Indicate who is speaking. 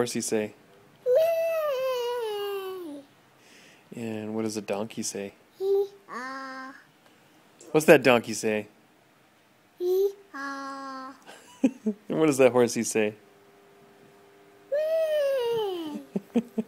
Speaker 1: Horsey say? And what does a donkey say? What's that donkey say?
Speaker 2: and
Speaker 1: what does that horsey say?